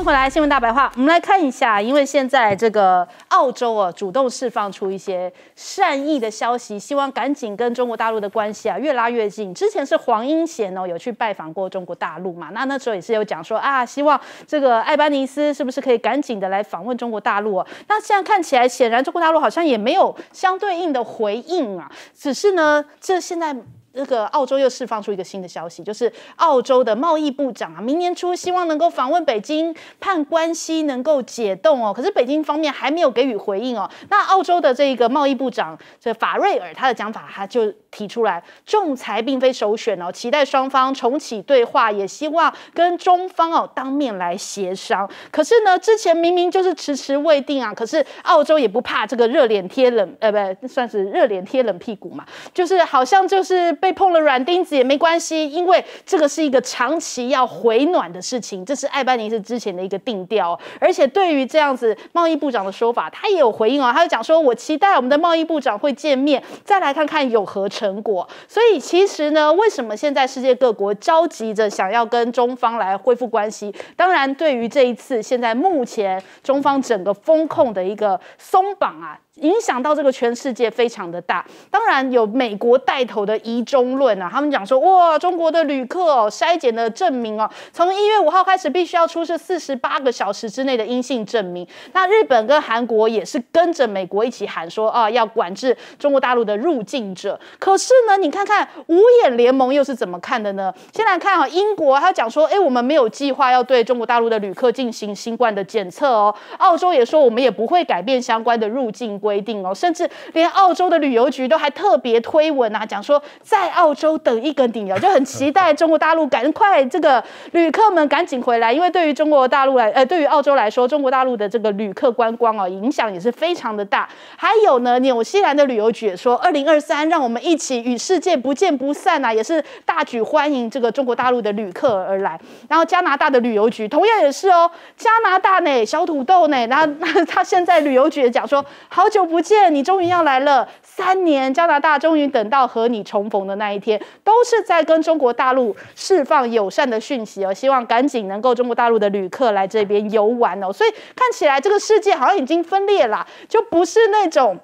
先回来新闻大白话，我们来看一下，因为现在这个澳洲啊，主动释放出一些善意的消息，希望赶紧跟中国大陆的关系啊越拉越近。之前是黄英贤哦有去拜访过中国大陆嘛，那那时候也是有讲说啊，希望这个艾班尼斯是不是可以赶紧的来访问中国大陆啊？那现在看起来，显然中国大陆好像也没有相对应的回应啊，只是呢，这现在。那个澳洲又释放出一个新的消息，就是澳洲的贸易部长啊，明年初希望能够访问北京，盼关系能够解冻哦。可是北京方面还没有给予回应哦。那澳洲的这个贸易部长这法瑞尔他的讲法，他就提出来，仲裁并非首选哦，期待双方重启对话，也希望跟中方哦当面来协商。可是呢，之前明明就是迟迟未定啊，可是澳洲也不怕这个热脸贴冷，呃，不算是热脸贴冷屁股嘛，就是好像就是。被碰了软钉子也没关系，因为这个是一个长期要回暖的事情，这是爱班尼斯之前的一个定调。而且对于这样子贸易部长的说法，他也有回应哦，他就讲说：“我期待我们的贸易部长会见面，再来看看有何成果。”所以其实呢，为什么现在世界各国着急着想要跟中方来恢复关系？当然，对于这一次现在目前中方整个风控的一个松绑啊。影响到这个全世界非常的大，当然有美国带头的疑中论啊，他们讲说哇，中国的旅客，筛检的证明哦，从一月五号开始必须要出示四十八个小时之内的阴性证明。那日本跟韩国也是跟着美国一起喊说啊，要管制中国大陆的入境者。可是呢，你看看五眼联盟又是怎么看的呢？先来看啊，英国他讲说，哎，我们没有计划要对中国大陆的旅客进行新冠的检测哦。澳洲也说，我们也不会改变相关的入境规。规定哦，甚至连澳洲的旅游局都还特别推文啊，讲说在澳洲等一个顶啊，就很期待中国大陆赶快这个旅客们赶紧回来，因为对于中国大陆来，呃，对于澳洲来说，中国大陆的这个旅客观光哦，影响也是非常的大。还有呢，纽西兰的旅游局也说，二零二三，让我们一起与世界不见不散啊，也是大举欢迎这个中国大陆的旅客而来。然后加拿大的旅游局同样也是哦，加拿大呢，小土豆呢，那 那他现在旅游局也讲说好久。久不见，你终于要来了！三年，加拿大终于等到和你重逢的那一天，都是在跟中国大陆释放友善的讯息哦，希望赶紧能够中国大陆的旅客来这边游玩哦。所以看起来这个世界好像已经分裂了，就不是那种。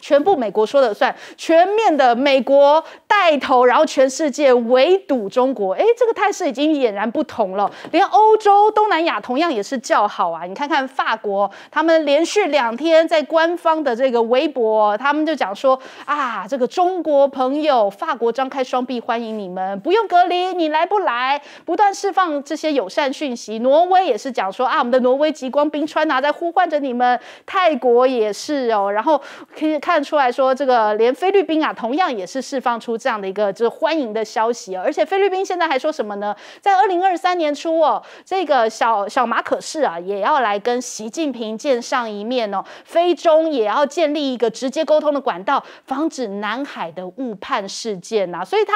全部美国说了算，全面的美国带头，然后全世界围堵中国。哎，这个态势已经俨然不同了。连欧洲、东南亚同样也是叫好啊！你看看法国，他们连续两天在官方的这个微博，他们就讲说啊，这个中国朋友，法国张开双臂欢迎你们，不用隔离，你来不来？不断释放这些友善讯息。挪威也是讲说啊，我们的挪威极光冰川啊，在呼唤着你们。泰国也是哦，然后可以。看出来说，这个连菲律宾啊，同样也是释放出这样的一个就是欢迎的消息，而且菲律宾现在还说什么呢？在二零二三年初哦，这个小小马可是啊，也要来跟习近平见上一面哦。非中也要建立一个直接沟通的管道，防止南海的误判事件呐。所以他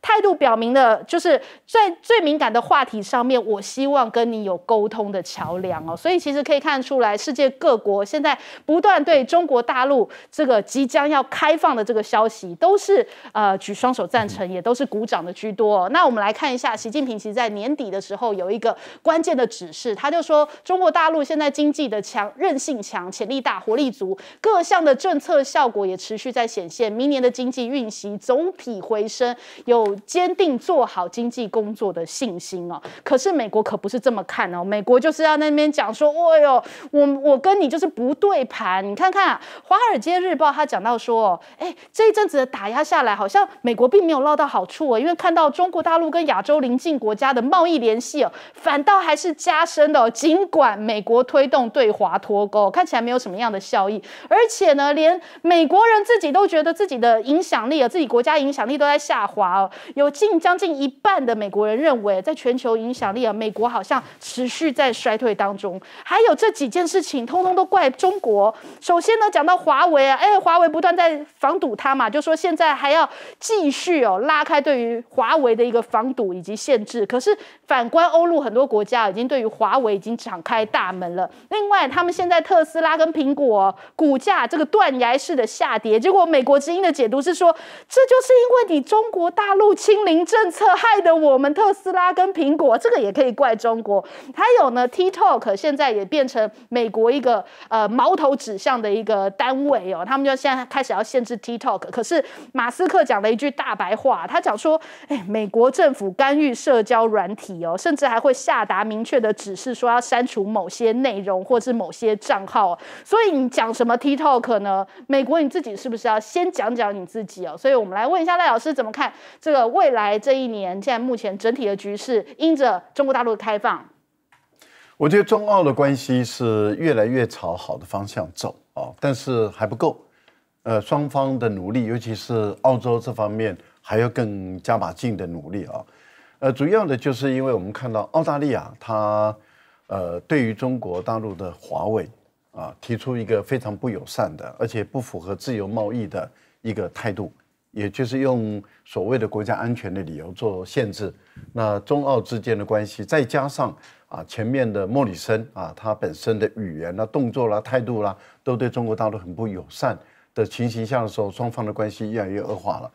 态度表明的就是在最敏感的话题上面，我希望跟你有沟通的桥梁哦。所以其实可以看出来，世界各国现在不断对中国大陆这个。个即将要开放的这个消息，都是呃举双手赞成，也都是鼓掌的居多。那我们来看一下，习近平其实在年底的时候有一个关键的指示，他就说，中国大陆现在经济的强韧性强，潜力大，活力足，各项的政策效果也持续在显现，明年的经济运行总体回升，有坚定做好经济工作的信心哦。可是美国可不是这么看哦，美国就是要那边讲说，哦哟，我我跟你就是不对盘，你看看华尔街日。他讲到说：“哎，这一阵子的打压下来，好像美国并没有捞到好处哦。因为看到中国大陆跟亚洲邻近国家的贸易联系哦，反倒还是加深的。尽管美国推动对华脱钩，看起来没有什么样的效益。而且呢，连美国人自己都觉得自己的影响力啊，自己国家影响力都在下滑哦。有近将近一半的美国人认为，在全球影响力啊，美国好像持续在衰退当中。还有这几件事情，通通都怪中国。首先呢，讲到华为，哎。”因华为不断在防堵它嘛，就说现在还要继续哦拉开对于华为的一个防堵以及限制。可是反观欧陆很多国家已经对于华为已经敞开大门了。另外，他们现在特斯拉跟苹果股价这个断崖式的下跌，结果美国之音的解读是说，这就是因为你中国大陆清零政策害的我们特斯拉跟苹果。这个也可以怪中国。还有呢，TikTok 现在也变成美国一个呃矛头指向的一个单位哦，他们。就现在开始要限制 TikTok，可是马斯克讲了一句大白话，他讲说：“哎，美国政府干预社交软体哦，甚至还会下达明确的指示，说要删除某些内容或是某些账号。”所以你讲什么 TikTok 呢？美国你自己是不是要先讲讲你自己哦？所以我们来问一下赖老师怎么看这个未来这一年，现在目前整体的局势，因着中国大陆的开放，我觉得中澳的关系是越来越朝好的方向走啊，但是还不够。呃，双方的努力，尤其是澳洲这方面，还要更加把劲的努力啊。呃，主要的就是因为我们看到澳大利亚，它呃对于中国大陆的华为啊，提出一个非常不友善的，而且不符合自由贸易的一个态度，也就是用所谓的国家安全的理由做限制。那中澳之间的关系，再加上啊前面的莫里森啊，他本身的语言啦、动作啦、态度啦，都对中国大陆很不友善。的情形下的时候，双方的关系越来越恶化了。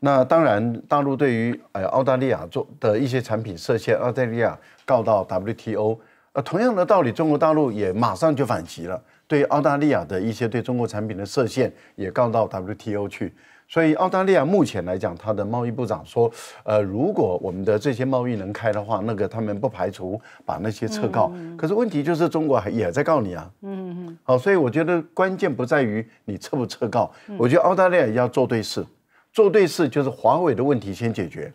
那当然，大陆对于呃澳大利亚做的一些产品涉限，澳大利亚告到 WTO，呃，同样的道理，中国大陆也马上就反击了，对澳大利亚的一些对中国产品的涉限也告到 WTO 去。所以澳大利亚目前来讲，它的贸易部长说，呃，如果我们的这些贸易能开的话，那个他们不排除把那些撤告。可是问题就是中国也在告你啊。嗯嗯。好，所以我觉得关键不在于你撤不撤告，我觉得澳大利亚要做对事，做对事就是华为的问题先解决，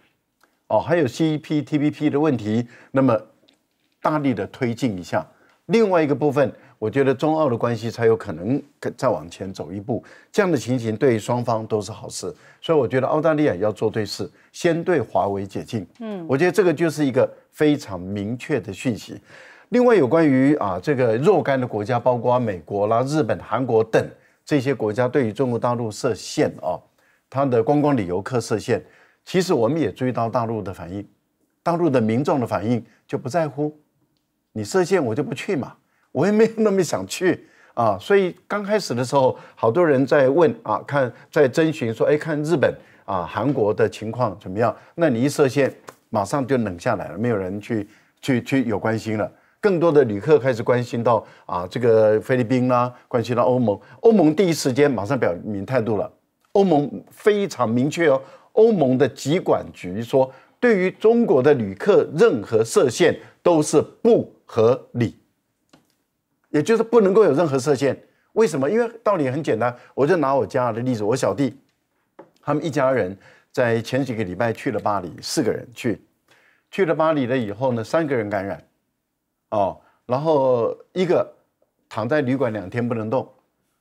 哦，还有 CPTPP 的问题，那么大力的推进一下。另外一个部分。我觉得中澳的关系才有可能再往前走一步，这样的情形对于双方都是好事，所以我觉得澳大利亚要做对事，先对华为解禁。嗯，我觉得这个就是一个非常明确的讯息。另外，有关于啊这个若干的国家，包括美国啦、日本、韩国等这些国家对于中国大陆设限啊，它的观光旅游客设限，其实我们也注意到大陆的反应，大陆的民众的反应就不在乎，你设限我就不去嘛。我也没有那么想去啊，所以刚开始的时候，好多人在问啊，看在征询说，哎，看日本啊、韩国的情况怎么样？那你一设限，马上就冷下来了，没有人去去去有关心了。更多的旅客开始关心到啊，这个菲律宾啦，关心到欧盟。欧盟第一时间马上表明态度了，欧盟非常明确哦，欧盟的极管局说，对于中国的旅客，任何设限都是不合理。也就是不能够有任何射线，为什么？因为道理很简单，我就拿我家的例子，我小弟，他们一家人在前几个礼拜去了巴黎，四个人去，去了巴黎了以后呢，三个人感染，哦，然后一个躺在旅馆两天不能动，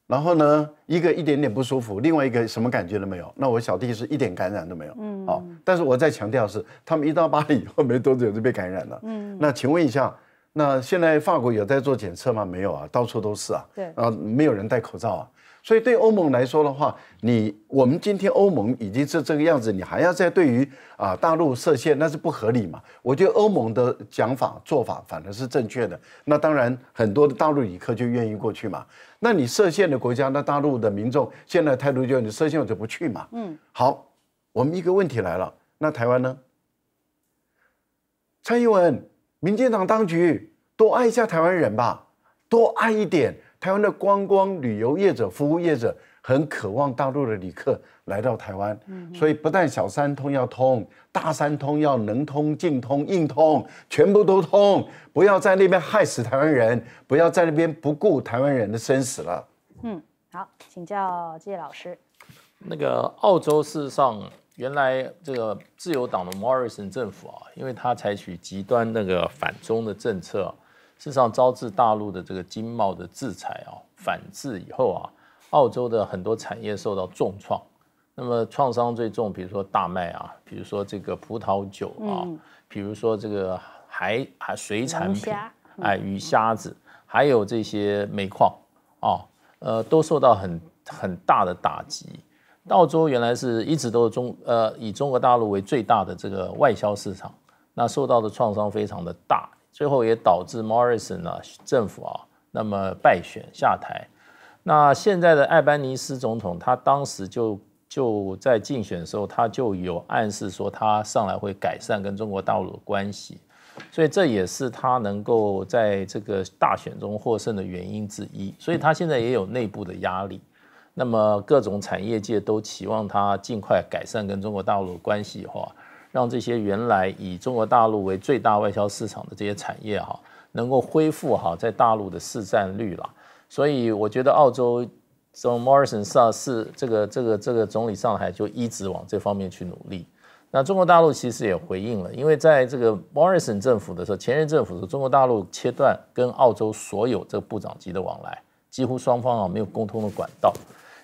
然后呢，一个一点点不舒服，另外一个什么感觉都没有，那我小弟是一点感染都没有，嗯，哦，但是我在强调是，他们一到巴黎以后没多久就被感染了，嗯，那请问一下。那现在法国有在做检测吗？没有啊，到处都是啊。对啊，没有人戴口罩啊。所以对欧盟来说的话，你我们今天欧盟已经是这个样子，你还要再对于啊大陆设限，那是不合理嘛？我觉得欧盟的讲法做法反而是正确的。那当然，很多的大陆旅客就愿意过去嘛。那你设限的国家，那大陆的民众现在态度就是你设限我就不去嘛。嗯，好，我们一个问题来了，那台湾呢？蔡英文。民进党当局多爱一下台湾人吧，多爱一点。台湾的观光旅游业者、服务业者很渴望大陆的旅客来到台湾，所以不但小三通要通，大三通要能通、尽通、硬通，全部都通。不要在那边害死台湾人，不要在那边不顾台湾人的生死了。嗯，好，请教谢老师，那个澳洲史上。原来这个自由党的 Morrison 政府啊，因为他采取极端那个反中的政策，事实上招致大陆的这个经贸的制裁啊，反制以后啊，澳洲的很多产业受到重创。那么创伤最重，比如说大麦啊，比如说这个葡萄酒啊，比如说这个海海水产品，哎，鱼虾子，还有这些煤矿啊，呃，都受到很很大的打击。澳洲原来是一直都是中呃以中国大陆为最大的这个外销市场，那受到的创伤非常的大，最后也导致 Morrison 呢政府啊那么败选下台。那现在的艾班尼斯总统，他当时就就在竞选的时候，他就有暗示说他上来会改善跟中国大陆的关系，所以这也是他能够在这个大选中获胜的原因之一。所以他现在也有内部的压力。那么各种产业界都期望他尽快改善跟中国大陆的关系哈，让这些原来以中国大陆为最大外销市场的这些产业哈，能够恢复哈在大陆的市占率了。所以我觉得澳洲从 Morrison 是这个这个这个总理上海就一直往这方面去努力。那中国大陆其实也回应了，因为在这个 Morrison 政府的时候，前任政府的中国大陆切断跟澳洲所有这个部长级的往来，几乎双方啊没有沟通的管道。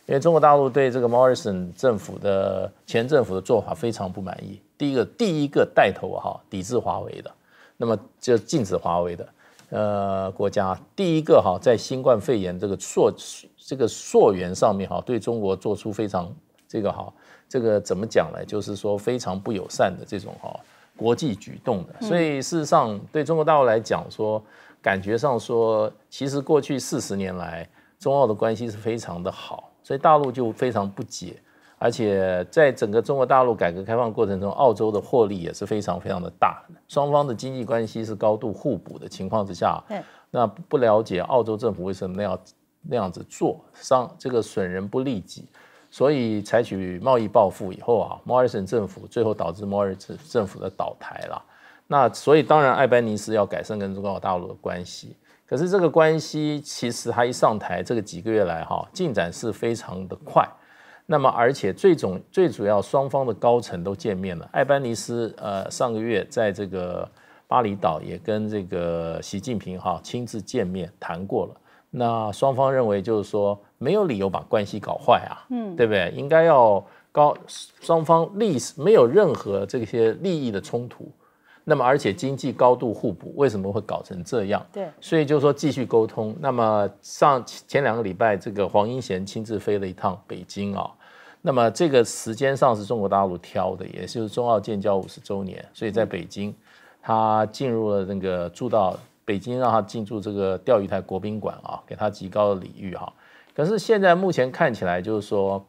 因为中国大陆对这个 Morrison 政府的前政府的做法非常不满意。第一个，第一个带头哈抵制华为的，那么就禁止华为的，呃，国家第一个哈在新冠肺炎这个溯这个溯源上面哈对中国做出非常这个哈这个怎么讲呢？就是说非常不友善的这种哈国际举动的。所以事实上对中国大陆来讲说，感觉上说，其实过去四十年来中澳的关系是非常的好。所以大陆就非常不解，而且在整个中国大陆改革开放过程中，澳洲的获利也是非常非常的大。双方的经济关系是高度互补的情况之下，那不了解澳洲政府为什么那样那样子做，伤这个损人不利己，所以采取贸易报复以后啊，莫尔森政府最后导致莫尔森政府的倒台了。那所以当然，艾班尼斯要改善跟中国大陆的关系。可是这个关系其实他一上台，这个几个月来哈进展是非常的快。那么而且最总最主要双方的高层都见面了，埃班尼斯呃上个月在这个巴厘岛也跟这个习近平哈亲自见面谈过了。那双方认为就是说没有理由把关系搞坏啊，嗯，对不对？应该要高双方利没有任何这些利益的冲突。那么，而且经济高度互补，为什么会搞成这样？对，所以就是说继续沟通。那么上前两个礼拜，这个黄英贤亲自飞了一趟北京啊。那么这个时间上是中国大陆挑的，也就是中澳建交五十周年，所以在北京，他进入了那个住到北京，让他进驻这个钓鱼台国宾馆啊，给他极高的礼遇哈。可是现在目前看起来，就是说，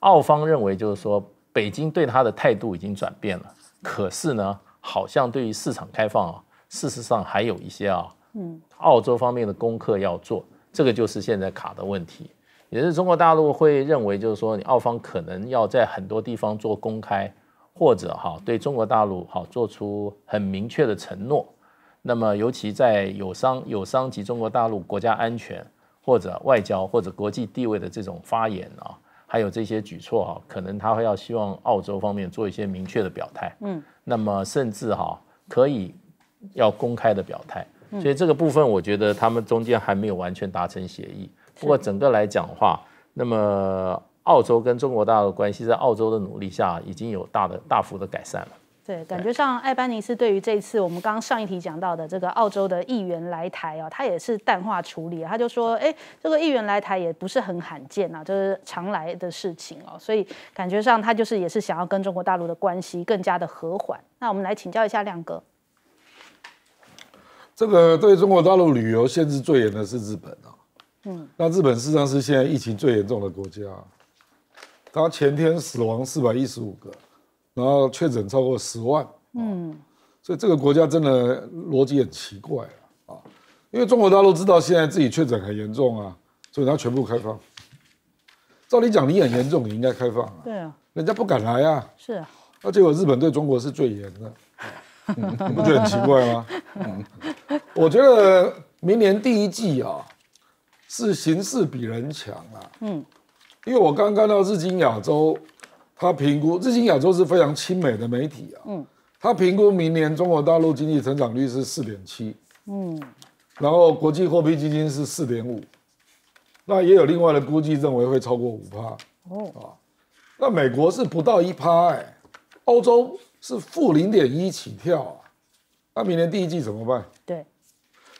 澳方认为就是说，北京对他的态度已经转变了。可是呢？好像对于市场开放啊，事实上还有一些啊，嗯，澳洲方面的功课要做，这个就是现在卡的问题。也是中国大陆会认为，就是说你澳方可能要在很多地方做公开，或者哈对中国大陆好做出很明确的承诺。那么，尤其在友商、友商及中国大陆国家安全或者外交或者国际地位的这种发言啊。还有这些举措哈，可能他会要希望澳洲方面做一些明确的表态，嗯，那么甚至哈可以要公开的表态，所以这个部分我觉得他们中间还没有完全达成协议。不过整个来讲的话，那么澳洲跟中国大陆关系在澳洲的努力下已经有大的大幅的改善了。对，感觉上艾班尼斯对于这次我们刚上一题讲到的这个澳洲的议员来台啊，他也是淡化处理他就说，哎，这个议员来台也不是很罕见啊，就是常来的事情哦，所以感觉上他就是也是想要跟中国大陆的关系更加的和缓。那我们来请教一下亮哥，这个对中国大陆旅游限制最严的是日本啊，嗯，那日本实上是现在疫情最严重的国家，他前天死亡四百一十五个。然后确诊超过十万，嗯，所以这个国家真的逻辑很奇怪啊，因为中国大陆知道现在自己确诊很严重啊，所以它全部开放。照理讲，你很严重，你应该开放啊。对啊。人家不敢来啊。是。那结果日本对中国是最严的，你 不觉得很奇怪吗？我觉得明年第一季啊，是形势比人强啊。嗯。因为我刚看到日经亚洲。他评估日经亚洲是非常亲美的媒体啊，嗯，他评估明年中国大陆经济成长率是四点七，嗯，然后国际货币基金是四点五，那也有另外的估计认为会超过五趴，哦啊，那美国是不到一趴，哎，欧洲是负零点一起跳啊，那明年第一季怎么办？对，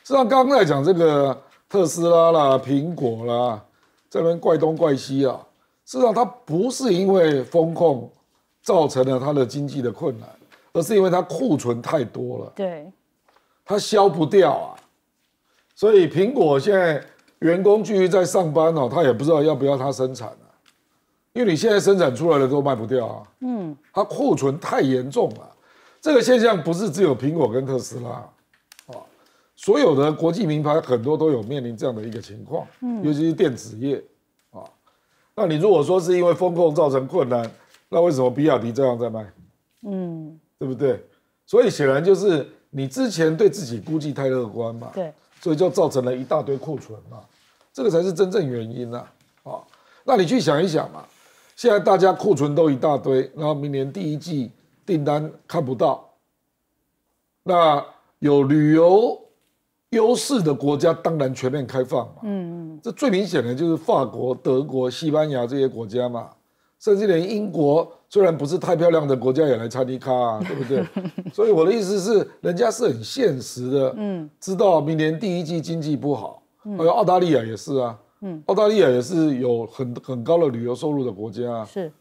际上刚刚讲这个特斯拉啦、苹果啦，这边怪东怪西啊。实际上，它不是因为风控造成了它的经济的困难，而是因为它库存太多了。对，它消不掉啊。所以苹果现在员工继续在上班哦，他也不知道要不要它生产了，因为你现在生产出来的都卖不掉啊。嗯，它库存太严重了。这个现象不是只有苹果跟特斯拉，啊，所有的国际名牌很多都有面临这样的一个情况。嗯，尤其是电子业。那你如果说是因为风控造成困难，那为什么比亚迪这样在卖？嗯，对不对？所以显然就是你之前对自己估计太乐观嘛，对，所以就造成了一大堆库存嘛，这个才是真正原因呐。啊，那你去想一想嘛，现在大家库存都一大堆，然后明年第一季订单看不到，那有旅游。优势的国家当然全面开放嘛，嗯嗯，这最明显的就是法国、德国、西班牙这些国家嘛，甚至连英国虽然不是太漂亮的国家，也来参卡啊，对不对？所以我的意思是，人家是很现实的，嗯，知道明年第一季经济不好，还有澳大利亚也是啊，嗯，澳大利亚也是有很很高的旅游收入的国家，啊，是，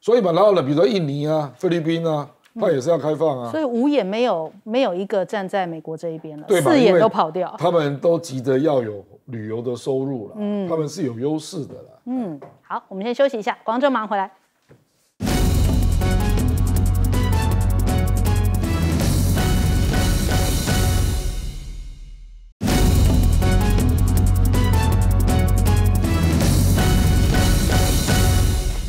所以嘛，然后呢，比如说印尼啊、菲律宾啊。他也是要开放啊，所以五眼没有没有一个站在美国这一边了，四眼都跑掉，他们都急着要有旅游的收入了，嗯，他们是有优势的啦，嗯，好，我们先休息一下，广州忙回来。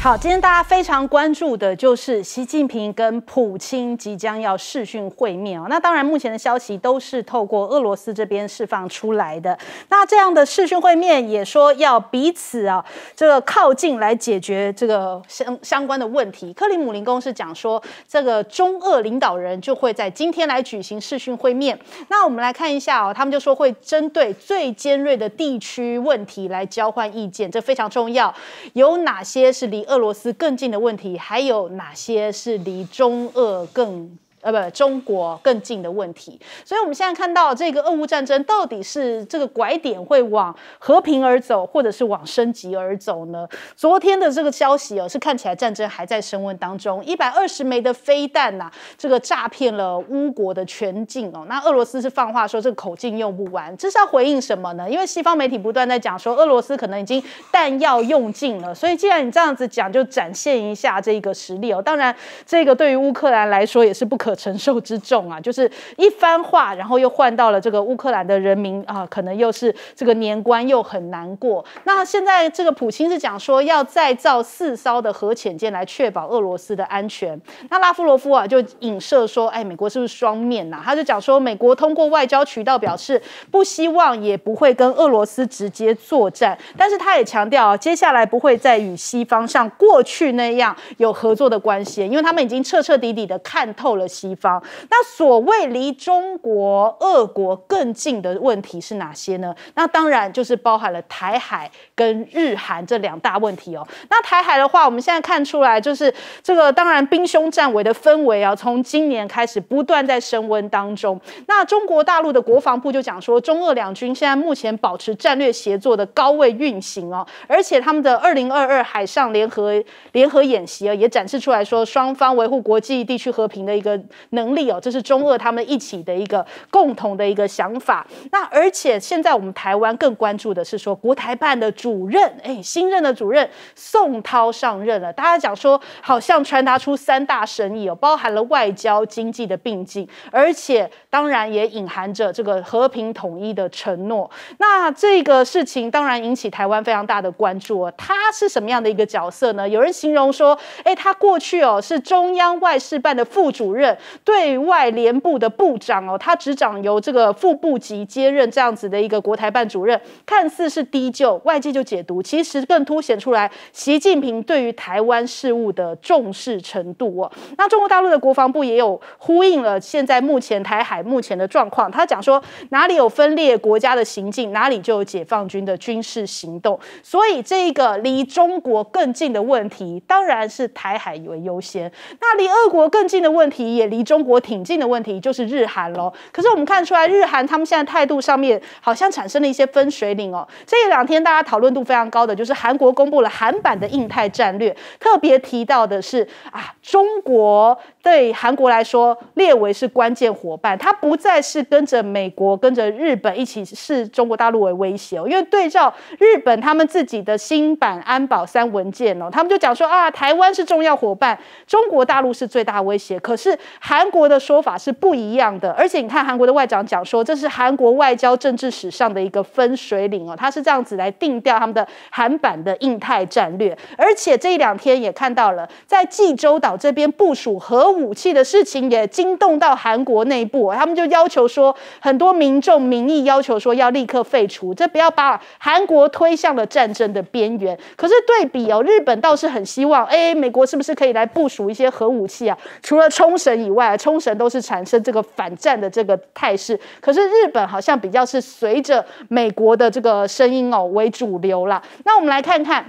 好，今天大家非常关注的就是习近平跟普京即将要视讯会面啊。那当然，目前的消息都是透过俄罗斯这边释放出来的。那这样的视讯会面也说要彼此啊，这个靠近来解决这个相相关的问题。克里姆林宫是讲说，这个中俄领导人就会在今天来举行视讯会面。那我们来看一下哦，他们就说会针对最尖锐的地区问题来交换意见，这非常重要。有哪些是离俄？俄罗斯更近的问题，还有哪些是离中俄更？呃，不，中国更近的问题。所以，我们现在看到这个俄乌战争，到底是这个拐点会往和平而走，或者是往升级而走呢？昨天的这个消息哦，是看起来战争还在升温当中。一百二十枚的飞弹呐，这个诈骗了乌国的全境哦。那俄罗斯是放话说，这个口径用不完，这是要回应什么呢？因为西方媒体不断在讲说，俄罗斯可能已经弹药用尽了。所以，既然你这样子讲，就展现一下这个实力哦。当然，这个对于乌克兰来说也是不可。承受之重啊，就是一番话，然后又换到了这个乌克兰的人民啊，可能又是这个年关又很难过。那现在这个普京是讲说要再造四艘的核潜舰来确保俄罗斯的安全。那拉夫罗夫啊就影射说，哎，美国是不是双面呐？他就讲说，美国通过外交渠道表示不希望也不会跟俄罗斯直接作战，但是他也强调啊，接下来不会再与西方像过去那样有合作的关系，因为他们已经彻彻底底的看透了西。西方，那所谓离中国、俄国更近的问题是哪些呢？那当然就是包含了台海跟日韩这两大问题哦。那台海的话，我们现在看出来就是这个，当然兵凶战危的氛围啊，从今年开始不断在升温当中。那中国大陆的国防部就讲说，中俄两军现在目前保持战略协作的高位运行哦，而且他们的二零二二海上联合联合演习啊，也展示出来说双方维护国际地区和平的一个。能力哦，这是中俄他们一起的一个共同的一个想法。那而且现在我们台湾更关注的是说，国台办的主任，哎，新任的主任宋涛上任了。大家讲说，好像传达出三大神意哦，包含了外交、经济的并进，而且当然也隐含着这个和平统一的承诺。那这个事情当然引起台湾非常大的关注哦。他是什么样的一个角色呢？有人形容说，哎，他过去哦是中央外事办的副主任。对外联部的部长哦，他执掌由这个副部级接任这样子的一个国台办主任，看似是低就，外界就解读，其实更凸显出来习近平对于台湾事务的重视程度哦。那中国大陆的国防部也有呼应了，现在目前台海目前的状况，他讲说哪里有分裂国家的行径，哪里就有解放军的军事行动。所以这个离中国更近的问题，当然是台海为优先。那离俄国更近的问题也。离中国挺近的问题就是日韩喽。可是我们看出来，日韩他们现在态度上面好像产生了一些分水岭哦。这一两天大家讨论度非常高的就是韩国公布了韩版的印太战略，特别提到的是啊，中国对韩国来说列为是关键伙伴，它不再是跟着美国、跟着日本一起视中国大陆为威胁哦。因为对照日本他们自己的新版安保三文件哦，他们就讲说啊，台湾是重要伙伴，中国大陆是最大威胁。可是韩国的说法是不一样的，而且你看韩国的外长讲说，这是韩国外交政治史上的一个分水岭哦，他是这样子来定调他们的韩版的印太战略。而且这一两天也看到了，在济州岛这边部署核武器的事情也惊动到韩国内部，他们就要求说，很多民众民意要求说要立刻废除，这不要把韩国推向了战争的边缘。可是对比哦，日本倒是很希望，哎，美国是不是可以来部署一些核武器啊？除了冲绳。以外，冲绳都是产生这个反战的这个态势，可是日本好像比较是随着美国的这个声音哦为主流了。那我们来看看。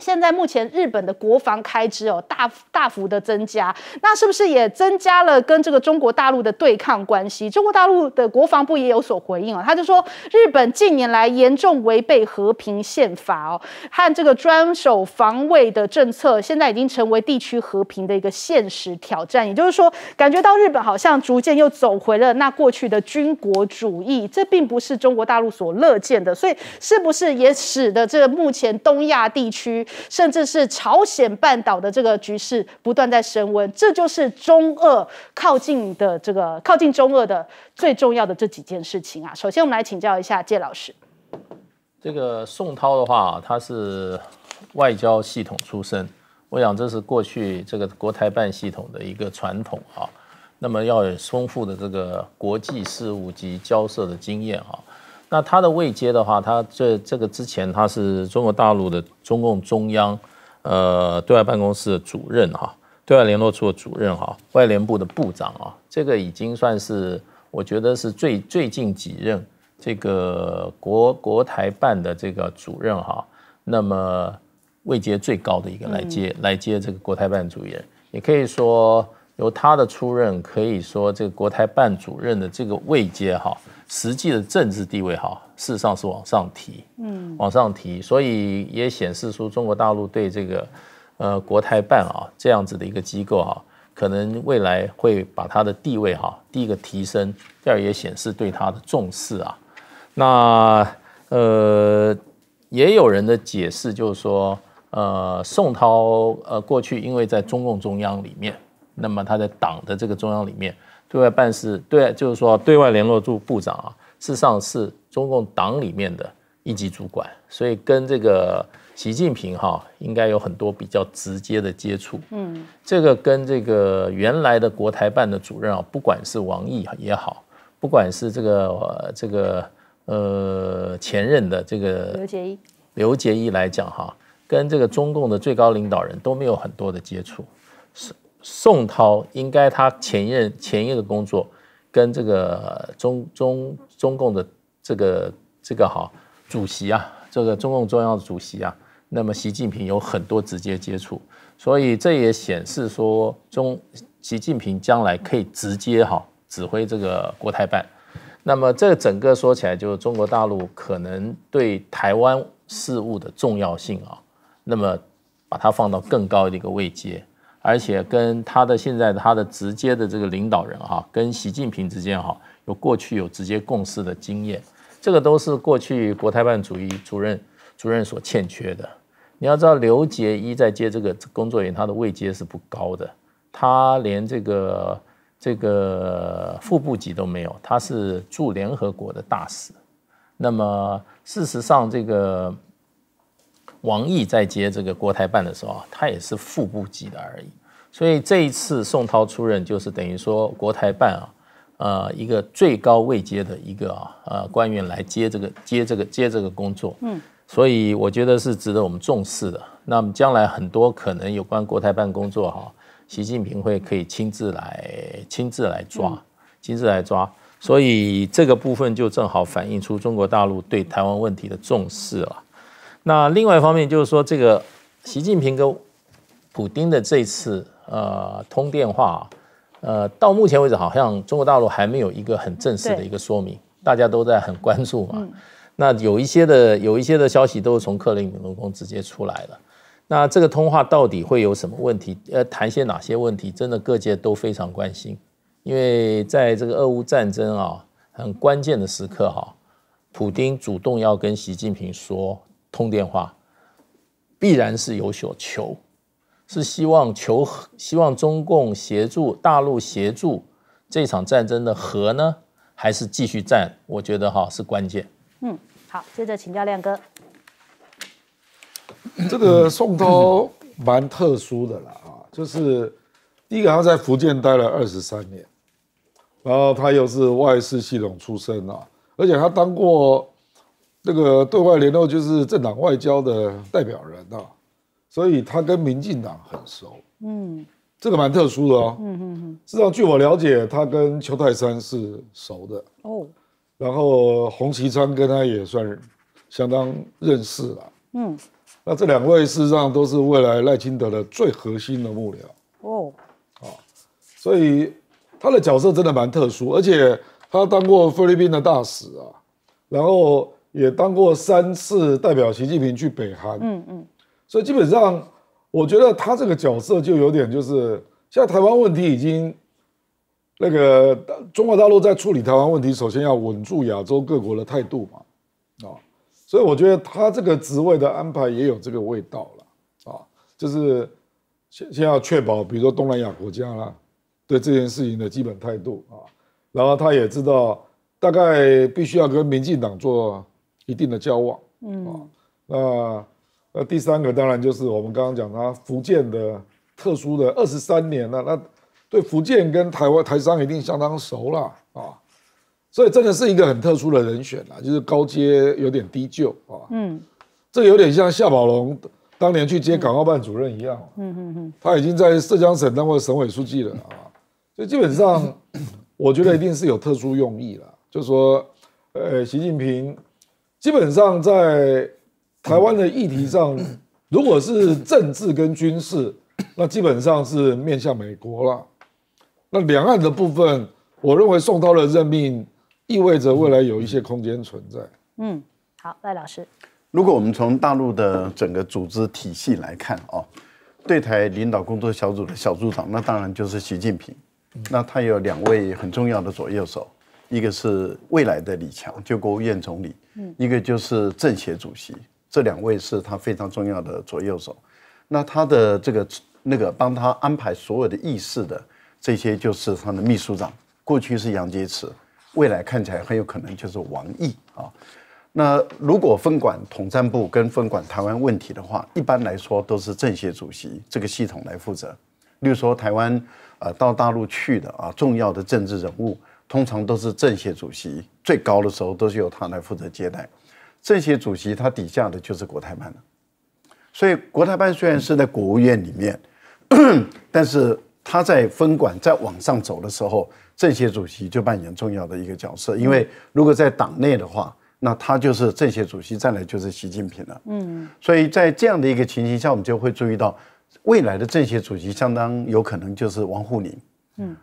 现在目前日本的国防开支哦，大大幅的增加，那是不是也增加了跟这个中国大陆的对抗关系？中国大陆的国防部也有所回应啊，他就说日本近年来严重违背和平宪法哦，和这个专守防卫的政策，现在已经成为地区和平的一个现实挑战。也就是说，感觉到日本好像逐渐又走回了那过去的军国主义，这并不是中国大陆所乐见的。所以，是不是也使得这个目前东亚地区？甚至是朝鲜半岛的这个局势不断在升温，这就是中俄靠近的这个靠近中俄的最重要的这几件事情啊。首先，我们来请教一下谢老师。这个宋涛的话，他是外交系统出身，我想这是过去这个国台办系统的一个传统啊。那么要有丰富的这个国际事务及交涉的经验啊。那他的位阶的话，他这这个之前他是中国大陆的中共中央，呃，对外办公室的主任哈，对外联络处的主任哈，外联部的部长啊，这个已经算是我觉得是最最近几任这个国国台办的这个主任哈，那么位阶最高的一个来接来接这个国台办主任，也可以说。由他的出任，可以说这个国台办主任的这个位阶哈，实际的政治地位哈，事实上是往上提，嗯，往上提，所以也显示出中国大陆对这个呃国台办啊这样子的一个机构哈，可能未来会把它的地位哈，第一个提升，第二也显示对它的重视啊。那呃，也有人的解释就是说，呃，宋涛呃过去因为在中共中央里面。那么他在党的这个中央里面，对外办事，对外就是说对外联络处部长啊，事实上是中共党里面的一级主管，所以跟这个习近平哈应该有很多比较直接的接触。嗯，这个跟这个原来的国台办的主任啊，不管是王毅也好，不管是这个这个呃前任的这个刘杰义，刘杰一来讲哈，跟这个中共的最高领导人都没有很多的接触。是。宋涛应该他前一任前一个工作跟这个中中中共的这个这个哈主席啊，这个中共中央的主席啊，那么习近平有很多直接接触，所以这也显示说中习近平将来可以直接哈指挥这个国台办，那么这整个说起来就是中国大陆可能对台湾事务的重要性啊，那么把它放到更高的一个位阶。而且跟他的现在他的直接的这个领导人哈，跟习近平之间哈，有过去有直接共识的经验，这个都是过去国台办主义主任主任所欠缺的。你要知道，刘杰一在接这个工作人员，他的位阶是不高的，他连这个这个副部级都没有，他是驻联合国的大使。那么事实上这个。王毅在接这个国台办的时候啊，他也是副部级的而已。所以这一次宋涛出任，就是等于说国台办啊，呃，一个最高位阶的一个啊呃官员来接这个接这个接这个工作。嗯。所以我觉得是值得我们重视的。那么将来很多可能有关国台办工作哈，习近平会可以亲自来亲自来抓，亲自来抓。所以这个部分就正好反映出中国大陆对台湾问题的重视了。那另外一方面就是说，这个习近平跟普京的这次呃通电话，呃，到目前为止，好像中国大陆还没有一个很正式的一个说明，大家都在很关注嘛。那有一些的有一些的消息都是从克林姆林宫直接出来的。那这个通话到底会有什么问题？呃，谈些哪些问题？真的各界都非常关心，因为在这个俄乌战争啊很关键的时刻哈，普京主动要跟习近平说。通电话，必然是有所求，是希望求和，希望中共协助大陆协助这场战争的和呢，还是继续战？我觉得哈是关键。嗯，好，接着请教亮哥。这个宋涛蛮特殊的了啊，就是第一个他在福建待了二十三年，然后他又是外事系统出身啊，而且他当过。这个对外联络就是政党外交的代表人啊，所以他跟民进党很熟，嗯，这个蛮特殊的哦，嗯嗯嗯，至少据我了解，他跟邱泰山是熟的哦，然后洪其昌跟他也算相当认识了，嗯，那这两位事实上都是未来赖清德的最核心的幕僚哦，啊，所以他的角色真的蛮特殊，而且他当过菲律宾的大使啊，然后。也当过三次代表习近平去北韩，嗯嗯，所以基本上我觉得他这个角色就有点就是现在台湾问题已经那个中国大陆在处理台湾问题，首先要稳住亚洲各国的态度嘛，啊，所以我觉得他这个职位的安排也有这个味道了，啊，就是先先要确保，比如说东南亚国家啦，对这件事情的基本态度啊，然后他也知道大概必须要跟民进党做。一定的交往，嗯啊，那那第三个当然就是我们刚刚讲他福建的特殊的二十三年了，那对福建跟台湾台商一定相当熟了啊，所以真的是一个很特殊的人选啊，就是高阶有点低就啊，嗯，这有点像夏宝龙当年去接港澳办主任一样，嗯嗯嗯，他已经在浙江省当过省委书记了啊，所以基本上 我觉得一定是有特殊用意了，就是说，呃，习近平。基本上在台湾的议题上，如果是政治跟军事，那基本上是面向美国了。那两岸的部分，我认为宋涛的任命意味着未来有一些空间存在。嗯，好，赖老师，如果我们从大陆的整个组织体系来看哦，对台领导工作小组的小组长，那当然就是习近平。那他有两位很重要的左右手。一个是未来的李强，就国务院总理；，一个就是政协主席。这两位是他非常重要的左右手。那他的这个那个帮他安排所有的议事的，这些就是他的秘书长。过去是杨洁篪，未来看起来很有可能就是王毅啊。那如果分管统战部跟分管台湾问题的话，一般来说都是政协主席这个系统来负责。例如说，台湾呃到大陆去的啊，重要的政治人物。通常都是政协主席最高的时候都是由他来负责接待，政协主席他底下的就是国台办了，所以国台办虽然是在国务院里面，但是他在分管在往上走的时候，政协主席就扮演重要的一个角色。因为如果在党内的话，那他就是政协主席，再来就是习近平了。嗯，所以在这样的一个情形下，我们就会注意到未来的政协主席相当有可能就是王沪宁。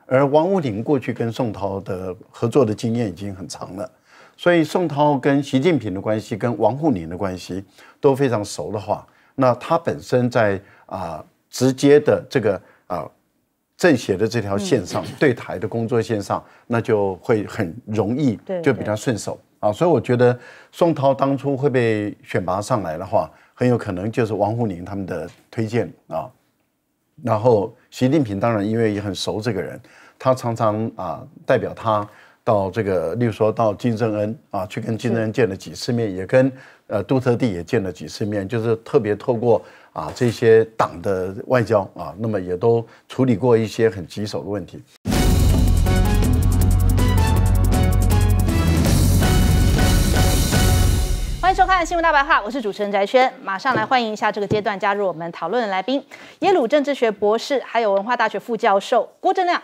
而王沪宁过去跟宋涛的合作的经验已经很长了，所以宋涛跟习近平的关系、跟王沪宁的关系都非常熟的话，那他本身在啊直接的这个啊政协的这条线上、对台的工作线上，那就会很容易，就比较顺手啊。所以我觉得宋涛当初会被选拔上来的话，很有可能就是王沪宁他们的推荐啊。然后习近平当然因为也很熟这个人，他常常啊代表他到这个，例如说到金正恩啊，去跟金正恩见了几次面，也跟呃杜特地也见了几次面，就是特别透过啊这些党的外交啊，那么也都处理过一些很棘手的问题。看新闻大白话，我是主持人翟轩，马上来欢迎一下这个阶段加入我们讨论的来宾：耶鲁政治学博士，还有文化大学副教授郭正亮，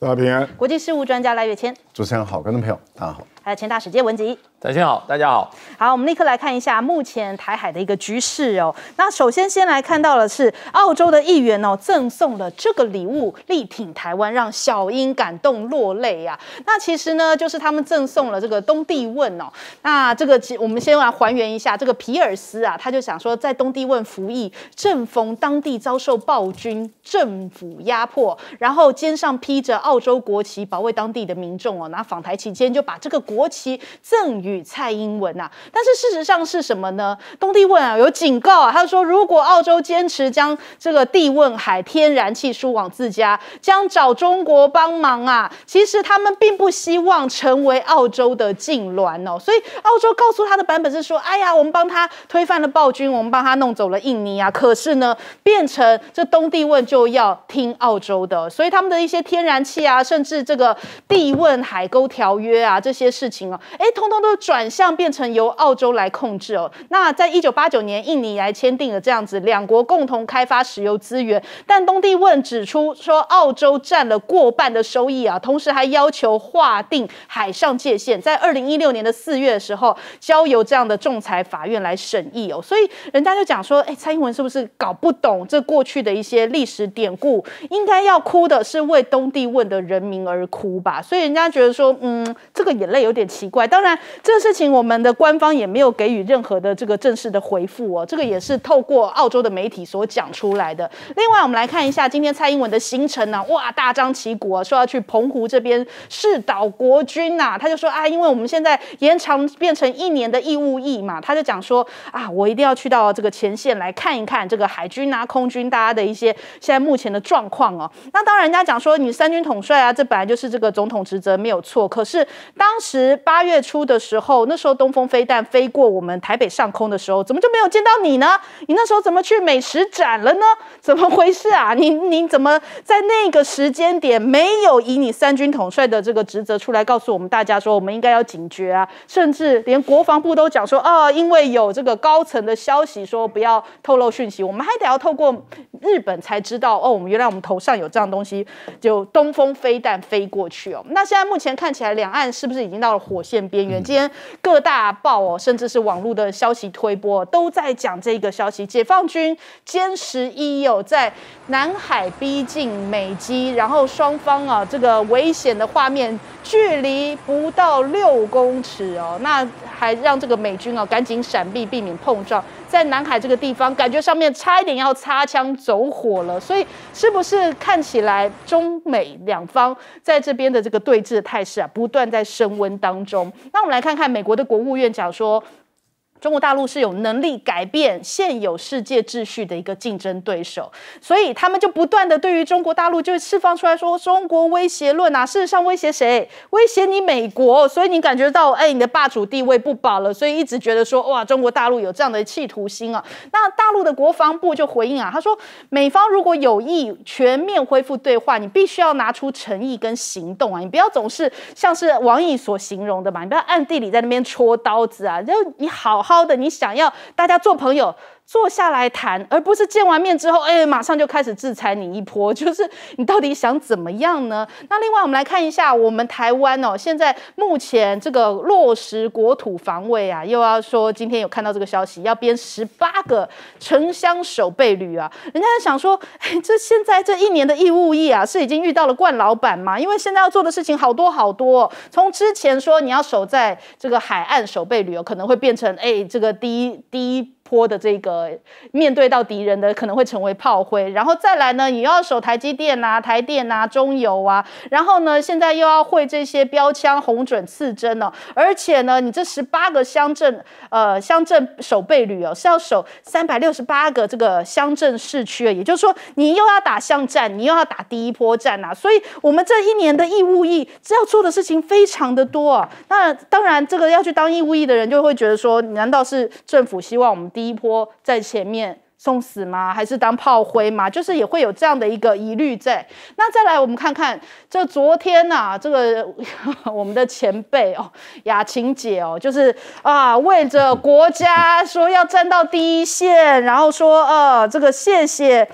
大家平安；国际事务专家赖月谦。主持人好，观众朋友大家好。还有《前大使文集》，张先好，大家好，好，我们立刻来看一下目前台海的一个局势哦。那首先先来看到的是，澳洲的议员哦，赠送了这个礼物，力挺台湾，让小英感动落泪呀。那其实呢，就是他们赠送了这个东帝汶哦。那这个，我们先来还原一下，这个皮尔斯啊，他就想说，在东帝汶服役，正逢当地遭受暴君政府压迫，然后肩上披着澳洲国旗，保卫当地的民众哦。那访台期间就把这个国。国旗赠予蔡英文呐，但是事实上是什么呢？东帝汶啊有警告啊，他说如果澳洲坚持将这个帝汶海天然气输往自家，将找中国帮忙啊。其实他们并不希望成为澳洲的痉挛哦，所以澳洲告诉他的版本是说：哎呀，我们帮他推翻了暴君，我们帮他弄走了印尼啊。可是呢，变成这东帝汶就要听澳洲的，所以他们的一些天然气啊，甚至这个帝汶海沟条约啊，这些是。事情哦，哎，通通都转向变成由澳洲来控制哦。那在一九八九年，印尼来签订了这样子，两国共同开发石油资源。但东帝汶指出说，澳洲占了过半的收益啊，同时还要求划定海上界限，在二零一六年的四月的时候，交由这样的仲裁法院来审议哦。所以人家就讲说，哎，蔡英文是不是搞不懂这过去的一些历史典故？应该要哭的是为东帝汶的人民而哭吧。所以人家觉得说，嗯，这个眼泪有。点奇怪，当然这个事情我们的官方也没有给予任何的这个正式的回复哦，这个也是透过澳洲的媒体所讲出来的。另外，我们来看一下今天蔡英文的行程呢，哇，大张旗鼓啊，说要去澎湖这边试岛国军呐，他就说啊，因为我们现在延长变成一年的义务役嘛，他就讲说啊，我一定要去到这个前线来看一看这个海军啊、空军大家的一些现在目前的状况哦。那当然，人家讲说你三军统帅啊，这本来就是这个总统职责没有错，可是当时。八月初的时候，那时候东风飞弹飞过我们台北上空的时候，怎么就没有见到你呢？你那时候怎么去美食展了呢？怎么回事啊？你你怎么在那个时间点没有以你三军统帅的这个职责出来告诉我们大家说我们应该要警觉啊？甚至连国防部都讲说啊，因为有这个高层的消息说不要透露讯息，我们还得要透过日本才知道哦。我们原来我们头上有这样东西，就东风飞弹飞过去哦。那现在目前看起来，两岸是不是已经到？火线边缘，今天各大报哦，甚至是网络的消息推波，都在讲这个消息：解放军歼十一哦，在南海逼近美机，然后双方啊，这个危险的画面距离不到六公尺哦，那还让这个美军啊赶紧闪避，避免碰撞。在南海这个地方，感觉上面差一点要擦枪走火了，所以是不是看起来中美两方在这边的这个对峙态势啊，不断在升温？当中，那我们来看看美国的国务院讲说。中国大陆是有能力改变现有世界秩序的一个竞争对手，所以他们就不断的对于中国大陆就释放出来说中国威胁论啊，事实上威胁谁？威胁你美国，所以你感觉到哎，你的霸主地位不保了，所以一直觉得说哇，中国大陆有这样的企图心啊。那大陆的国防部就回应啊，他说美方如果有意全面恢复对话，你必须要拿出诚意跟行动啊，你不要总是像是王毅所形容的嘛，你不要暗地里在那边戳刀子啊，就你好好。好的，你想要大家做朋友。坐下来谈，而不是见完面之后，哎，马上就开始制裁你一波。就是你到底想怎么样呢？那另外，我们来看一下，我们台湾哦，现在目前这个落实国土防卫啊，又要说今天有看到这个消息，要编十八个城乡守备旅啊。人家想说，这现在这一年的义务役啊，是已经遇到了惯老板嘛？因为现在要做的事情好多好多，从之前说你要守在这个海岸守备旅，有可能会变成哎，这个第一第一。坡的这个面对到敌人的可能会成为炮灰，然后再来呢你要守台积电呐、台电呐、中油啊，然后呢现在又要会这些标枪、红准、刺针哦，而且呢你这十八个乡镇呃乡镇守备旅哦是要守三百六十八个这个乡镇市区，也就是说你又要打巷战，你又要打第一波战呐，所以我们这一年的义务役要做的事情非常的多啊。那当然这个要去当义务役的人就会觉得说，难道是政府希望我们？第一波在前面送死吗？还是当炮灰吗？就是也会有这样的一个疑虑在。那再来，我们看看这昨天啊，这个 我们的前辈哦，雅琴姐哦，就是啊，为着国家说要站到第一线，然后说呃，这个谢谢。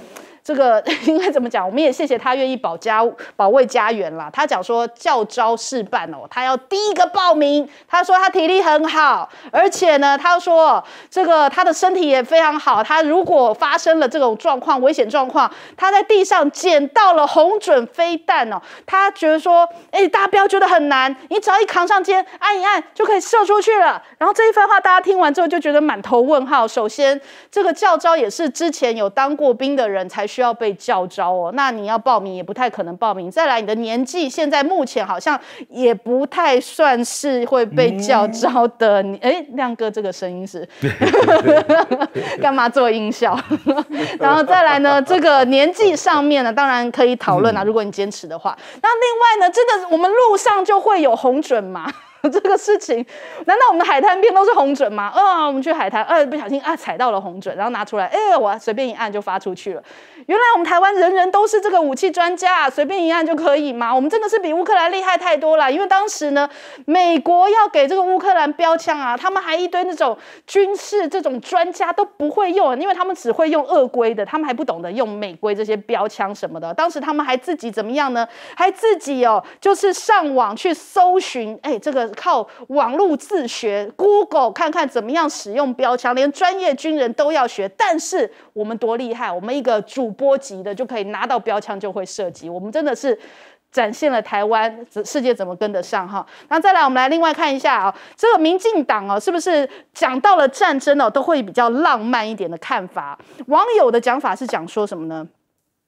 这个 应该怎么讲？我们也谢谢他愿意保家保卫家园啦。他讲说教招示范哦，他要第一个报名。他说他体力很好，而且呢，他说这个他的身体也非常好。他如果发生了这种状况危险状况，他在地上捡到了红准飞弹哦，他觉得说，哎，大家不要觉得很难，你只要一扛上肩按一按就可以射出去了。然后这一番话大家听完之后就觉得满头问号。首先，这个教招也是之前有当过兵的人才。需要被叫招哦，那你要报名也不太可能报名。再来，你的年纪现在目前好像也不太算是会被叫招的。你哎，亮哥，这个声音是 干嘛做音效？然后再来呢，这个年纪上面呢，当然可以讨论啊。如果你坚持的话，那另外呢，真的我们路上就会有红准嘛。这个事情，难道我们的海滩边都是红准吗？啊，我们去海滩，呃，不小心啊踩到了红准，然后拿出来，哎，我随便一按就发出去了。原来我们台湾人人都是这个武器专家，随便一按就可以吗？我们真的是比乌克兰厉害太多了。因为当时呢，美国要给这个乌克兰标枪啊，他们还一堆那种军事这种专家都不会用，因为他们只会用鳄龟的，他们还不懂得用美龟这些标枪什么的。当时他们还自己怎么样呢？还自己哦，就是上网去搜寻，哎，这个。靠网络自学，Google 看看怎么样使用标枪，连专业军人都要学。但是我们多厉害，我们一个主播级的就可以拿到标枪就会射击。我们真的是展现了台湾世界怎么跟得上哈。那再来，我们来另外看一下啊，这个民进党哦，是不是讲到了战争哦，都会比较浪漫一点的看法？网友的讲法是讲说什么呢？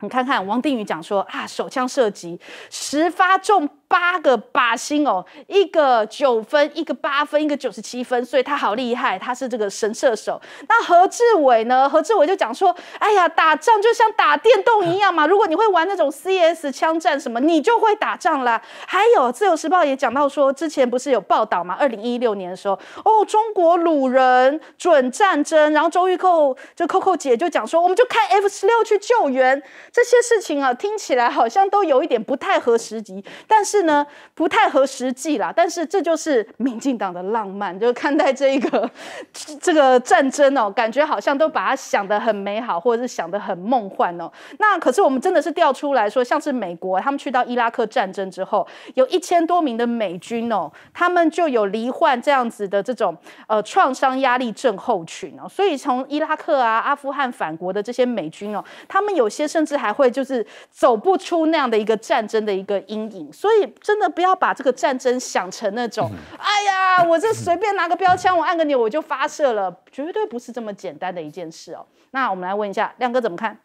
你看看王定宇讲说啊，手枪射击十发中八个靶心哦，一个九分，一个八分，一个九十七分，所以他好厉害，他是这个神射手。那何志伟呢？何志伟就讲说，哎呀，打仗就像打电动一样嘛，如果你会玩那种 C S 枪战什么，你就会打仗啦。还有《自由时报》也讲到说，之前不是有报道吗？二零一六年的时候，哦，中国鲁人准战争，然后周玉蔻就扣扣姐就讲说，我们就开 F 十六去救援。这些事情啊，听起来好像都有一点不太合时际，但是呢，不太合实际啦。但是这就是民进党的浪漫，就看待这一个 这个战争哦，感觉好像都把它想得很美好，或者是想得很梦幻哦。那可是我们真的是调出来说，像是美国他们去到伊拉克战争之后，有一千多名的美军哦，他们就有罹患这样子的这种呃创伤压力症候群哦。所以从伊拉克啊、阿富汗反国的这些美军哦，他们有些甚至。才会就是走不出那样的一个战争的一个阴影，所以真的不要把这个战争想成那种，哎呀，我这随便拿个标枪，我按个钮我就发射了，绝对不是这么简单的一件事哦。那我们来问一下亮哥怎么看？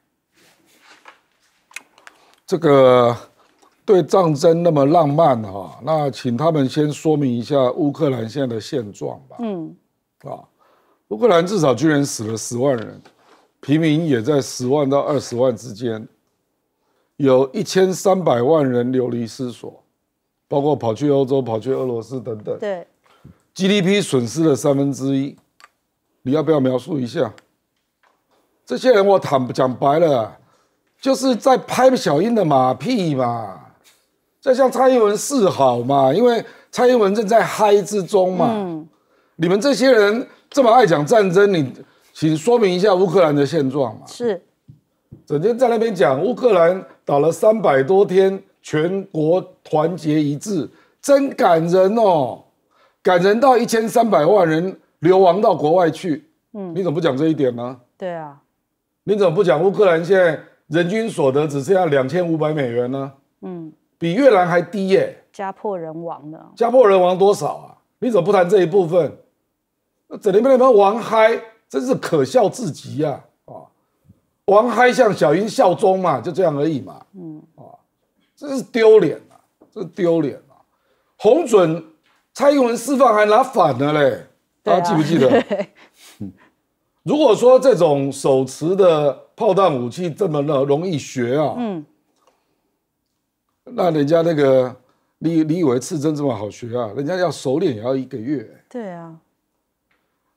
这个对战争那么浪漫哈，那请他们先说明一下乌克兰现在的现状吧。嗯，啊，乌克兰至少军人死了十万人。平民也在十万到二十万之间，有一千三百万人流离失所，包括跑去欧洲、跑去俄罗斯等等。对，GDP 损失了三分之一，你要不要描述一下？这些人我坦讲白了，就是在拍小英的马屁嘛，在向蔡英文示好嘛，因为蔡英文正在嗨之中嘛。嗯，你们这些人这么爱讲战争，你。请说明一下乌克兰的现状嘛？是，整天在那边讲乌克兰打了三百多天，全国团结一致，真感人哦！感人到一千三百万人流亡到国外去。嗯，你怎么不讲这一点呢？对啊，你怎么不讲乌克兰现在人均所得只剩下两千五百美元呢？嗯，比越南还低耶！家破人亡的，家破人亡多少啊？你怎么不谈这一部分？那整天被你们玩嗨。真是可笑至极啊！啊，王嗨向小英效忠嘛，就这样而已嘛。嗯，啊，真是丢脸啊，这丢脸啊！洪准蔡英文示范还拿反了嘞，大家记不记得？如果说这种手持的炮弹武器这么的容易学啊，嗯，那人家那个你你以为刺针这么好学啊，人家要熟练也要一个月。对啊，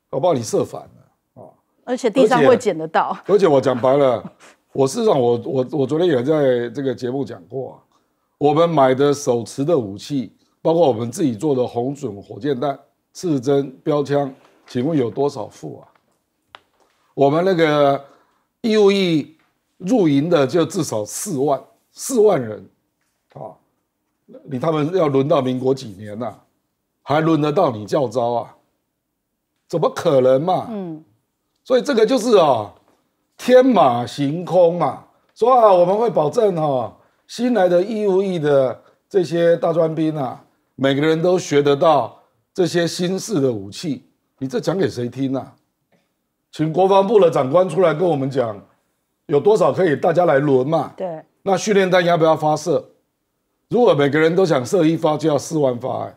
不好你射反了。而且地上会捡得到。而且我讲白了，我事实上，我我我昨天也在这个节目讲过，我们买的手持的武器，包括我们自己做的红准火箭弹、刺针标枪，请问有多少副啊？我们那个义务役入营的就至少四万四万人，啊，你他们要轮到民国几年呐？还轮得到你叫招啊？怎么可能嘛？嗯。所以这个就是哦，天马行空嘛，说啊我们会保证哈，新来的义务役的这些大专兵啊，每个人都学得到这些新式的武器。你这讲给谁听呢？请国防部的长官出来跟我们讲，有多少可以大家来轮嘛？对。那训练弹要不要发射？如果每个人都想射一发，就要四万发。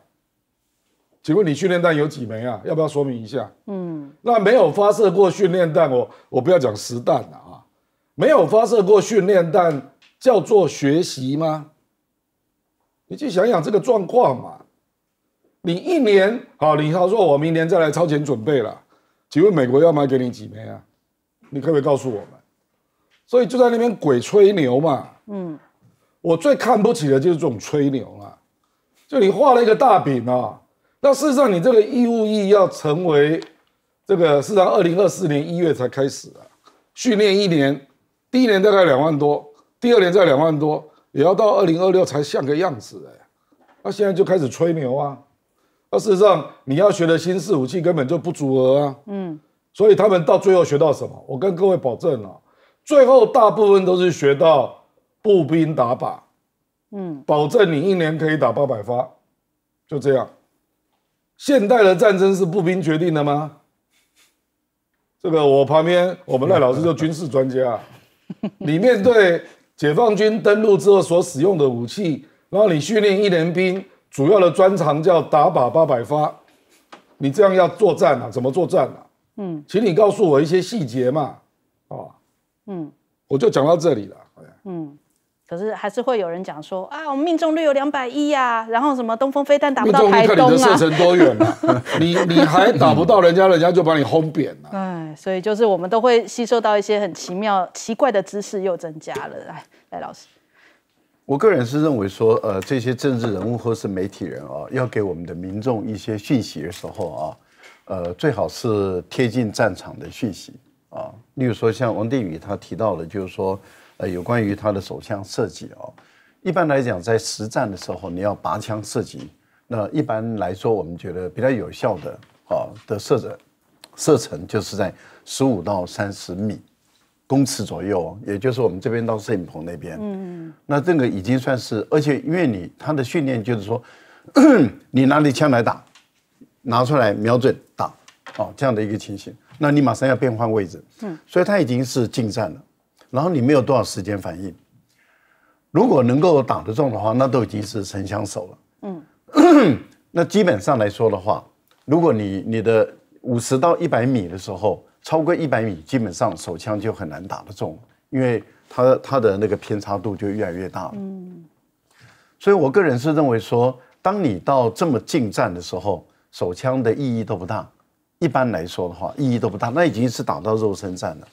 请问你训练弹有几枚啊？要不要说明一下？嗯，那没有发射过训练弹我我不要讲实弹了啊。没有发射过训练弹叫做学习吗？你去想想这个状况嘛。你一年好，你他说我明年再来超前准备了。请问美国要买给你几枚啊？你可不可以告诉我们？所以就在那边鬼吹牛嘛。嗯，我最看不起的就是这种吹牛了。就你画了一个大饼啊。那事实上，你这个义务役要成为这个，事实上，二零二四年一月才开始啊，训练一年，第一年大概两万多，第二年再两万多，也要到二零二六才像个样子哎。那现在就开始吹牛啊！那事实上，你要学的新式武器根本就不足额啊。嗯，所以他们到最后学到什么？我跟各位保证了，最后大部分都是学到步兵打靶。嗯，保证你一年可以打八百发，就这样。现代的战争是步兵决定的吗？这个我旁边我们赖老师就军事专家，你 面对解放军登陆之后所使用的武器，然后你训练一连兵，主要的专长叫打靶八百发，你这样要作战啊？怎么作战啊？嗯，请你告诉我一些细节嘛，啊，嗯，我就讲到这里了，嗯。可是还是会有人讲说啊，我们命中率有两百一呀，然后什么东风飞弹打不到台东啊？你你还打不到人家，人家就把你轰扁了。哎，所以就是我们都会吸收到一些很奇妙、奇怪的知识，又增加了。来，来老师，我个人是认为说，呃，这些政治人物或是媒体人啊，要给我们的民众一些讯息的时候啊，呃，最好是贴近战场的讯息啊。例如说，像王定宇他提到了，就是说。呃，有关于他的手枪射击哦。一般来讲，在实战的时候，你要拔枪射击，那一般来说，我们觉得比较有效的啊的射程，射程就是在十五到三十米公尺左右，也就是我们这边到摄影棚那边。嗯那这个已经算是，而且因为你他的训练就是说，你拿着枪来打，拿出来瞄准打，哦，这样的一个情形，那你马上要变换位置。嗯。所以他已经是近战了。然后你没有多少时间反应，如果能够打得中的话，那都已经是神枪手了。嗯，那基本上来说的话，如果你你的五十到一百米的时候，超过一百米，基本上手枪就很难打得中，因为它它的那个偏差度就越来越大。嗯，所以我个人是认为说，当你到这么近战的时候，手枪的意义都不大。一般来说的话，意义都不大，那已经是打到肉身战了。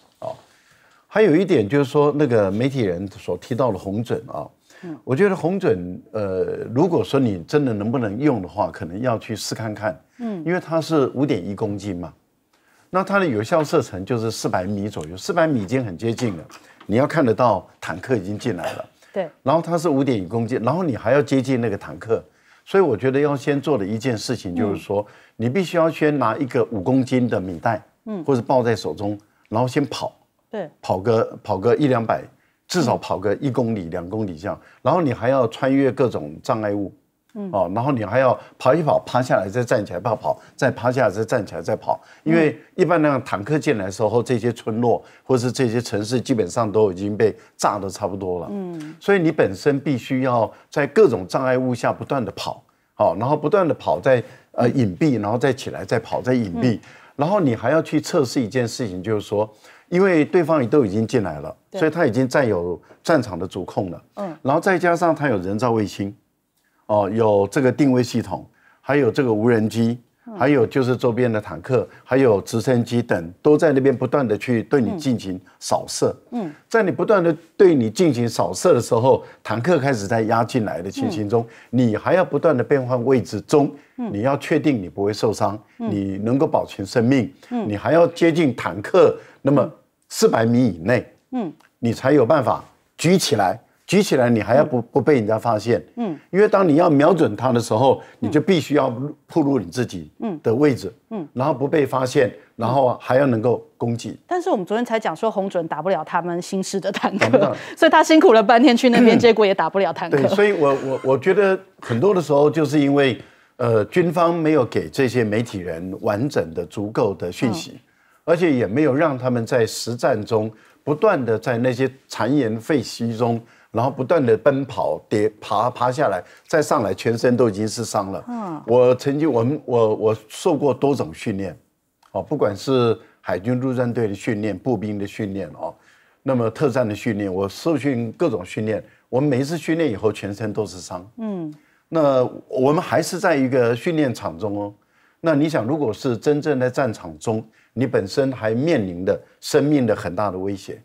还有一点就是说，那个媒体人所提到的红准啊，我觉得红准呃，如果说你真的能不能用的话，可能要去试看看。嗯，因为它是五点一公斤嘛，那它的有效射程就是四百米左右，四百米已经很接近了。你要看得到坦克已经进来了，对。然后它是五点一公斤，然后你还要接近那个坦克，所以我觉得要先做的一件事情就是说，你必须要先拿一个五公斤的米袋，嗯，或者抱在手中，然后先跑。对，跑个跑个一两百，至少跑个一公里、两公里这样。然后你还要穿越各种障碍物，嗯，哦，然后你还要跑一跑，趴下来再站起来跑跑，再趴下再站起来再跑。因为一般那样坦克进来的时候，这些村落或是这些城市基本上都已经被炸的差不多了，嗯，所以你本身必须要在各种障碍物下不断的跑，好，然后不断的跑，再呃隐蔽，然后再起来再跑再隐蔽，然后你还要去测试一件事情，就是说。因为对方也都已经进来了，所以他已经占有战场的主控了。嗯，然后再加上他有人造卫星，哦，有这个定位系统，还有这个无人机，还有就是周边的坦克，还有直升机等，都在那边不断的去对你进行扫射。嗯，在你不断的对你进行扫射的时候，坦克开始在压进来的情形中，你还要不断的变换位置中，你要确定你不会受伤，你能够保存生命，你还要接近坦克，那么。四百米以内，嗯，你才有办法举起来，举起来，你还要不不被人家发现，嗯，因为当你要瞄准它的时候，你就必须要铺入你自己，嗯，的位置，嗯，然后不被发现，然后还要能够攻击。但是我们昨天才讲说，红准打不了他们新式的坦克，所以他辛苦了半天去那边，结果也打不了坦克。对，所以我我我觉得很多的时候就是因为，呃，军方没有给这些媒体人完整的、足够的讯息。而且也没有让他们在实战中不断的在那些残垣废墟中，然后不断的奔跑、跌爬爬下来，再上来，全身都已经是伤了。嗯，我曾经我们我我受过多种训练，哦，不管是海军陆战队的训练、步兵的训练哦，那么特战的训练，我受训各种训练，我们每一次训练以后全身都是伤。嗯，那我们还是在一个训练场中哦，那你想，如果是真正的战场中？你本身还面临的生命的很大的威胁，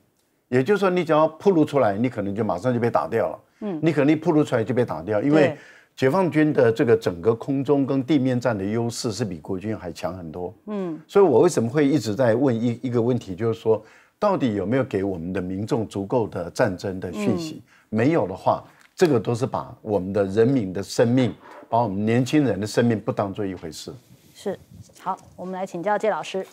也就是说，你只要暴露出来，你可能就马上就被打掉了。嗯，你可能暴露出来就被打掉，因为解放军的这个整个空中跟地面战的优势是比国军还强很多。嗯，所以我为什么会一直在问一一个问题，就是说，到底有没有给我们的民众足够的战争的讯息？没有的话，这个都是把我们的人民的生命，把我们年轻人的生命不当做一回事。是，好，我们来请教谢老师。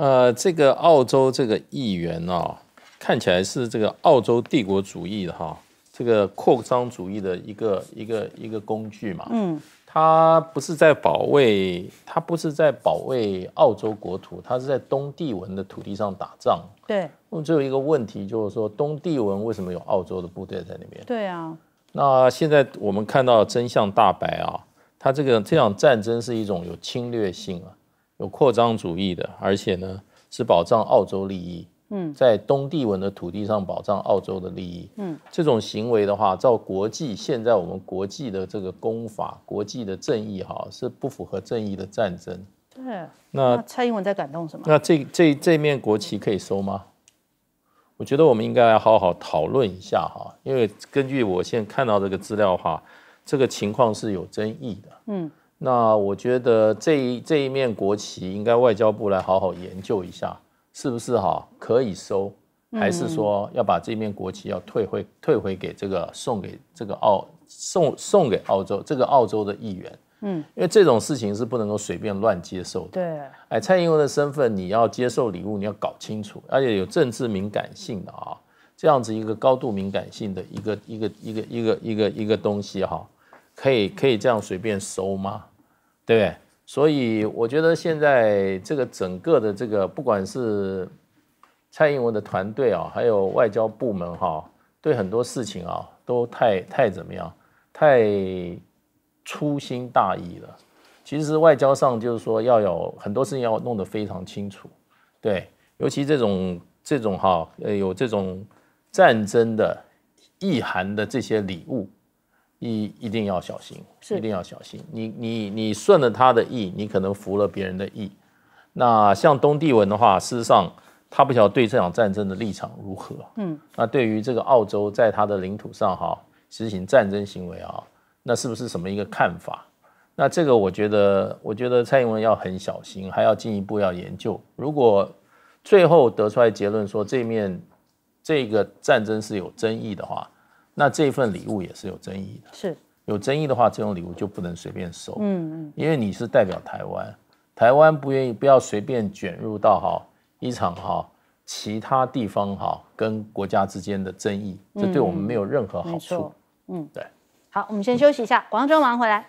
呃，这个澳洲这个议员哦，看起来是这个澳洲帝国主义的哈，这个扩张主义的一个一个一个工具嘛。嗯，他不是在保卫，他不是在保卫澳洲国土，他是在东帝汶的土地上打仗。对。我们只有一个问题，就是说东帝汶为什么有澳洲的部队在那边？对啊。那现在我们看到真相大白啊，他这个这场战争是一种有侵略性啊。有扩张主义的，而且呢是保障澳洲利益。嗯，在东帝汶的土地上保障澳洲的利益。嗯，这种行为的话，照国际现在我们国际的这个公法、国际的正义哈，是不符合正义的战争。对。那蔡英文在感动什么？那这这这面国旗可以收吗？我觉得我们应该要好好讨论一下哈，因为根据我现在看到这个资料哈，这个情况是有争议的。嗯。那我觉得这一这一面国旗应该外交部来好好研究一下，是不是哈可以收，还是说要把这面国旗要退回退回给这个送给这个澳送送给澳洲这个澳洲的议员，嗯，因为这种事情是不能够随便乱接受的，对，哎，蔡英文的身份你要接受礼物你要搞清楚，而且有政治敏感性的啊，这样子一个高度敏感性的一个一个一个一个一个一个东西哈，可以可以这样随便收吗？对，所以我觉得现在这个整个的这个，不管是蔡英文的团队啊，还有外交部门哈，对很多事情啊，都太太怎么样，太粗心大意了。其实外交上就是说，要有很多事情要弄得非常清楚。对，尤其这种这种哈，呃，有这种战争的意涵的这些礼物。一一定要小心，是一定要小心。你你你顺了他的意，你可能服了别人的意。那像东帝文的话，事实上他不晓得对这场战争的立场如何。嗯，那对于这个澳洲在他的领土上哈实行战争行为啊，那是不是什么一个看法？那这个我觉得，我觉得蔡英文要很小心，还要进一步要研究。如果最后得出来结论说这面这个战争是有争议的话。那这份礼物也是有争议的，是有争议的话，这种礼物就不能随便收。嗯嗯，因为你是代表台湾，台湾不愿意不要随便卷入到哈一场哈其他地方哈跟国家之间的争议，这对我们没有任何好处。嗯，对。好，我们先休息一下，黄中忙回来。